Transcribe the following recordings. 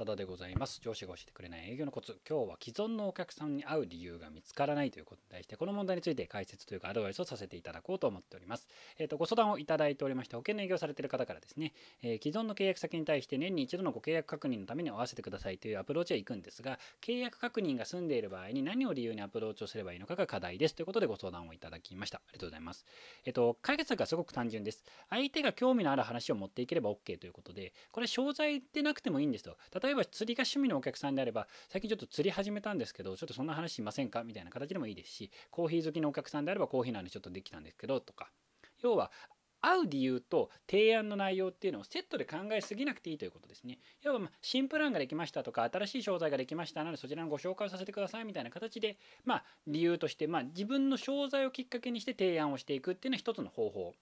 佐田でございます。上司が教えてくれない営業のコツ。今日は既存のお客さんに会う理由が見つからないということに対して、この問題について解説というかアドバイスをさせていただこうと思っております。えっ、ー、と、ご相談をいただいておりまして、保険の営業されている方からですね、えー、既存の契約先に対して年に一度のご契約確認のために合わせてくださいというアプローチは行くんですが、契約確認が済んでいる場合に何を理由にアプローチをすればいいのかが課題ですということでご相談をいただきました。ありがとうございます。えっ、ー、と、解決策がすごく単純です。相手が興味のある話を持っていければ OK ということで、これ、詳細でなくてもいいんですと。例え例えば釣りが趣味のお客さんであれば、最近ちょっと釣り始めたんですけど、ちょっとそんな話しませんかみたいな形でもいいですし、コーヒー好きのお客さんであればコーヒーなのでちょっとできたんですけど、とか。要は、会う理由と提案の内容っていうのをセットで考えすぎなくていいということですね。要は、まあ、新プランができましたとか、新しい商材ができましたなので、そちらのご紹介をさせてくださいみたいな形で、まあ、理由として、まあ、自分の商材をきっかけにして提案をしていくっていうのは一つの方法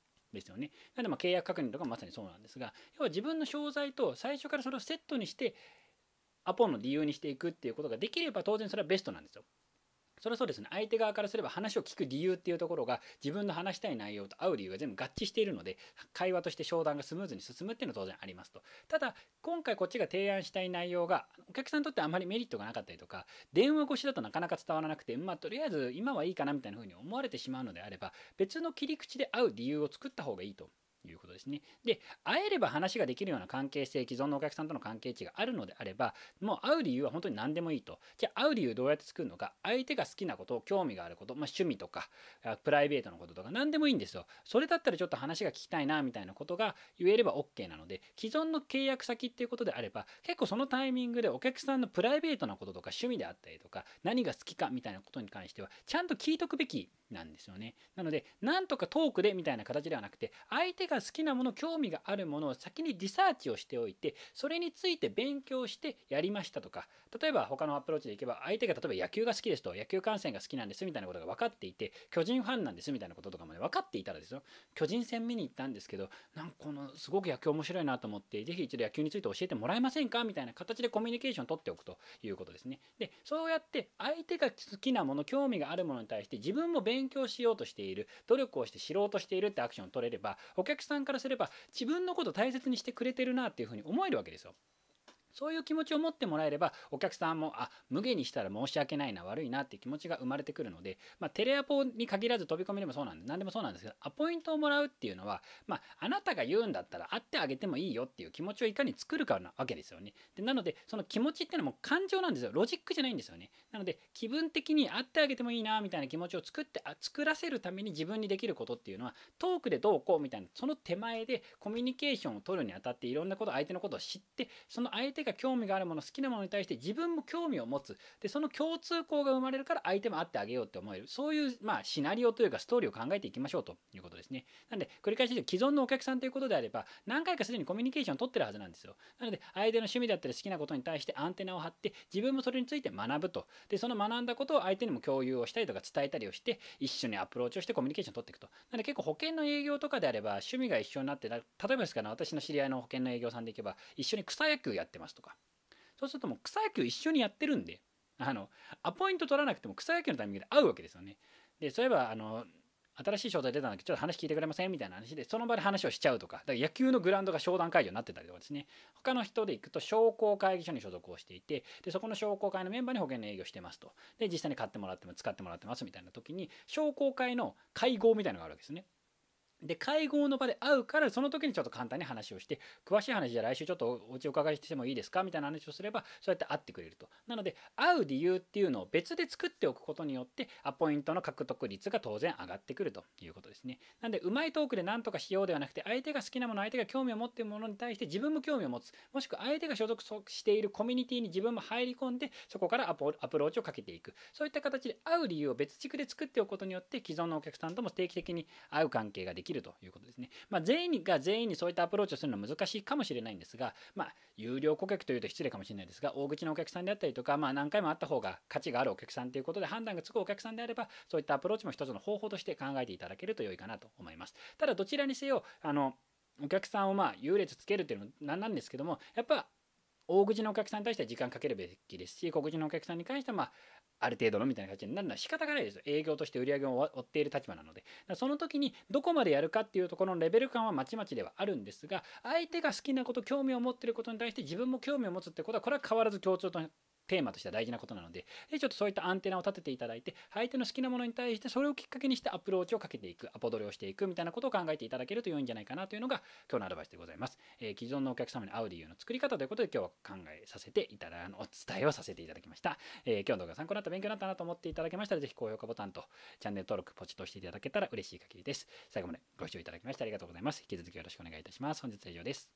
ですよね。なのでま契約確認とかまさにそうなんですが要は自分の商材と最初からそれをセットにしてアポの理由にしていくっていうことができれば当然それはベストなんですよ。それはそうですね相手側からすれば話を聞く理由っていうところが自分の話したい内容と合う理由が全部合致しているので会話として商談がスムーズに進むっていうのは当然ありますとただ今回こっちが提案したい内容がお客さんにとってあまりメリットがなかったりとか電話越しだとなかなか伝わらなくてまあとりあえず今はいいかなみたいな風に思われてしまうのであれば別の切り口で合う理由を作った方がいいということですね。で、会えれば話ができるような関係性、既存のお客さんとの関係値があるのであれば、もう会う理由は本当に何でもいいと。じゃあ会う理由どうやって作るのか、相手が好きなこと、興味があること、まあ、趣味とか、プライベートのこととか、何でもいいんですよ。それだったらちょっと話が聞きたいな、みたいなことが言えれば OK なので、既存の契約先っていうことであれば、結構そのタイミングでお客さんのプライベートなこととか、趣味であったりとか、何が好きかみたいなことに関しては、ちゃんと聞いとくべきなんですよね。なので、なんとかトークでみたいな形ではなくて、相手が好きなもの興味があるものを先にリサーチをしておいてそれについて勉強してやりましたとか例えば他のアプローチでいけば相手が例えば野球が好きですと野球観戦が好きなんですみたいなことが分かっていて巨人ファンなんですみたいなこととかもね分かっていたらですよ巨人戦見に行ったんですけどなんかこのすごく野球面白いなと思ってぜひ一度野球について教えてもらえませんかみたいな形でコミュニケーションを取っておくということですねでそうやって相手が好きなもの興味があるものに対して自分も勉強しようとしている努力をして知ろうとしているってアクションを取れればお客さんからすれば自分のこと大切にしてくれてるなっていうふうに思えるわけですよ。そういう気持ちを持ってもらえればお客さんもあ無下にしたら申し訳ないな悪いなっていう気持ちが生まれてくるので、まあ、テレアポに限らず飛び込みでもそうなんで何でもそうなんですけどアポイントをもらうっていうのは、まあ、あなたが言うんだったら会ってあげてもいいよっていう気持ちをいかに作るかなわけですよねでなのでその気持ちっていうのも感情なんですよロジックじゃないんですよねなので気分的に会ってあげてもいいなみたいな気持ちを作ってあ作らせるために自分にできることっていうのはトークでどうこうみたいなその手前でコミュニケーションを取るにあたっていろんなこと相手のことを知ってその相手がか興味があるもの好きなものに対して自分も興味を持つでその共通項が生まれるから相手も会ってあげようって思えるそういう、まあ、シナリオというかストーリーを考えていきましょうということですねなので繰り返し既存のお客さんということであれば何回かすでにコミュニケーションを取ってるはずなんですよなので相手の趣味だったり好きなことに対してアンテナを張って自分もそれについて学ぶとでその学んだことを相手にも共有をしたりとか伝えたりをして一緒にアプローチをしてコミュニケーションを取っていくとなので結構保険の営業とかであれば趣味が一緒になって例えばですから、ね、私の知り合いの保険の営業さんでいけば一緒に草野球やってますますとかそうするともう草野球一緒にやってるんであのアポイント取らなくても草野球のタイミングで会うわけですよねでそういえばあの新しい商材出たんだけどちょっと話聞いてくれませんみたいな話でその場で話をしちゃうとかだから野球のグラウンドが商談会場になってたりとかですね他の人で行くと商工会議所に所属をしていてでそこの商工会のメンバーに保険の営業してますとで実際に買ってもらっても使ってもらってますみたいな時に商工会の会合みたいなのがあるわけですねで、会合の場で会うから、その時にちょっと簡単に話をして、詳しい話じゃ来週ちょっとお家お伺いしてもいいですかみたいな話をすれば、そうやって会ってくれると。なので、会う理由っていうのを別で作っておくことによって、アポイントの獲得率が当然上がってくるということですね。なんで、うまいトークで何とかしようではなくて、相手が好きなもの、相手が興味を持っているものに対して自分も興味を持つ。もしくは相手が所属しているコミュニティに自分も入り込んで、そこからアプローチをかけていく。そういった形で会う理由を別地区で作っておくことによって、既存のお客さんとも定期的に会う関係ができきるということですね。まあ、全員が全員にそういったアプローチをするのは難しいかもしれないんですが、まあ、有料顧客というと失礼かもしれないですが、大口のお客さんであったりとか、まあ、何回もあった方が価値があるお客さんということで判断がつくお客さんであれば、そういったアプローチも一つの方法として考えていただけると良いかなと思います。ただ、どちらにせよ、あの、お客さんをまあ優劣つけるっていうのもなんですけども、やっぱ大口のお客さんに対しては時間かけるべきですし、小口のお客さんに関しては、まあ、ある程度のみたいな形になるのは仕方がないですよ。営業として売り上げを追っている立場なので。その時にどこまでやるかっていうところのレベル感はまちまちではあるんですが、相手が好きなこと、興味を持っていることに対して自分も興味を持つってことは、これは変わらず共通とテーマとしては大事なことなのでちょっとそういったアンテナを立てていただいて相手の好きなものに対してそれをきっかけにしてアプローチをかけていくアポ取りをしていくみたいなことを考えていただけると良いんじゃないかなというのが今日のアドバイスでございます、えー、既存のお客様に合う理由の作り方ということで今日は考えさせていただお伝えをさせていただきました、えー、今日の動画参考になった勉強になったなと思っていただけましたらぜひ高評価ボタンとチャンネル登録ポチッとしていただけたら嬉しい限りです最後までご視聴いただきましてありがとうございます引き続きよろしくお願いいたします本日は以上です